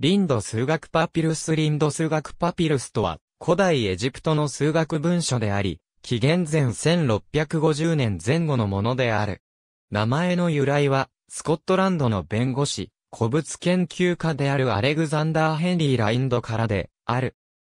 リンド数学パピルスリンド数学パピルスとは、古代エジプトの数学文書であり、紀元前1650年前後のものである。名前の由来は、スコットランドの弁護士、古物研究家であるアレグザンダー・ヘンリー・ラインドからで、ある。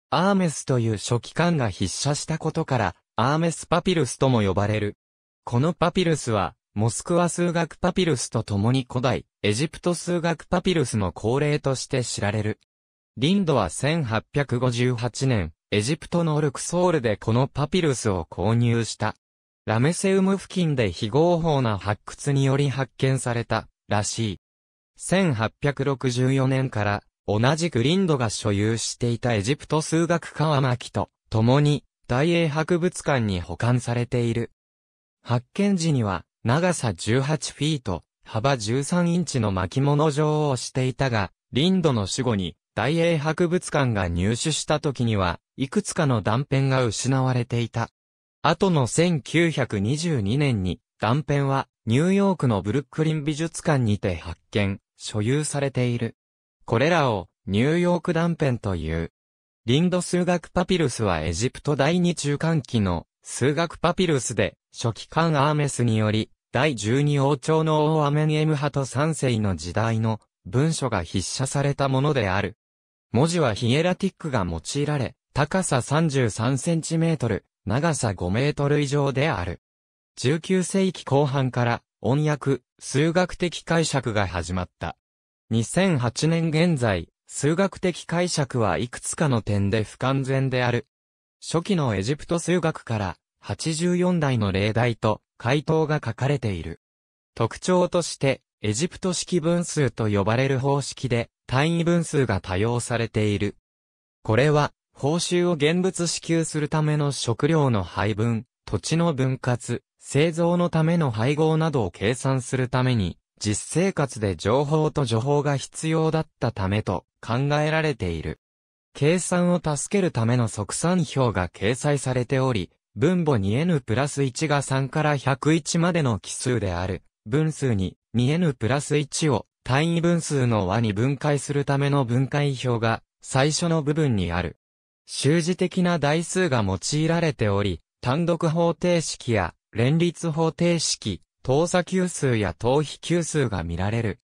アーメスという書記官が筆写したことから、アーメスパピルスとも呼ばれる。このパピルスは、モスクワ数学パピルスと共に古代、エジプト数学パピルスの恒例として知られる。リンドは1858年、エジプトのルクソールでこのパピルスを購入した。ラメセウム付近で非合法な発掘により発見された、らしい。1864年から、同じくリンドが所有していたエジプト数学川巻と、共に、大英博物館に保管されている。発見時には、長さ18フィート、幅13インチの巻物状をしていたが、リンドの死後に大英博物館が入手した時には、いくつかの断片が失われていた。後の1922年に断片はニューヨークのブルックリン美術館にて発見、所有されている。これらをニューヨーク断片という。リンド数学パピルスはエジプト第二中間期の数学パピルスで初期間アーメスにより第12王朝の王アメニエム派と三世の時代の文書が筆写されたものである。文字はヒエラティックが用いられ、高さ33センチメートル、長さ5メートル以上である。19世紀後半から音訳、数学的解釈が始まった。2008年現在、数学的解釈はいくつかの点で不完全である。初期のエジプト数学から84代の例題と回答が書かれている。特徴として、エジプト式分数と呼ばれる方式で、単位分数が多用されている。これは、報酬を現物支給するための食料の配分、土地の分割、製造のための配合などを計算するために、実生活で情報と情報が必要だったためと考えられている。計算を助けるための即算表が掲載されており、分母 2n プラス1が3から101までの奇数である分数に 2n プラス1を単位分数の和に分解するための分解表が最初の部分にある。周字的な代数が用いられており、単独方程式や連立方程式、等差級数や等比級数が見られる。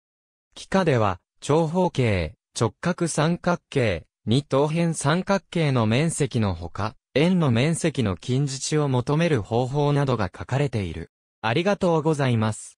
幾何では、長方形、直角三角形、二等辺三角形の面積のほか、円の面積の近似値を求める方法などが書かれている。ありがとうございます。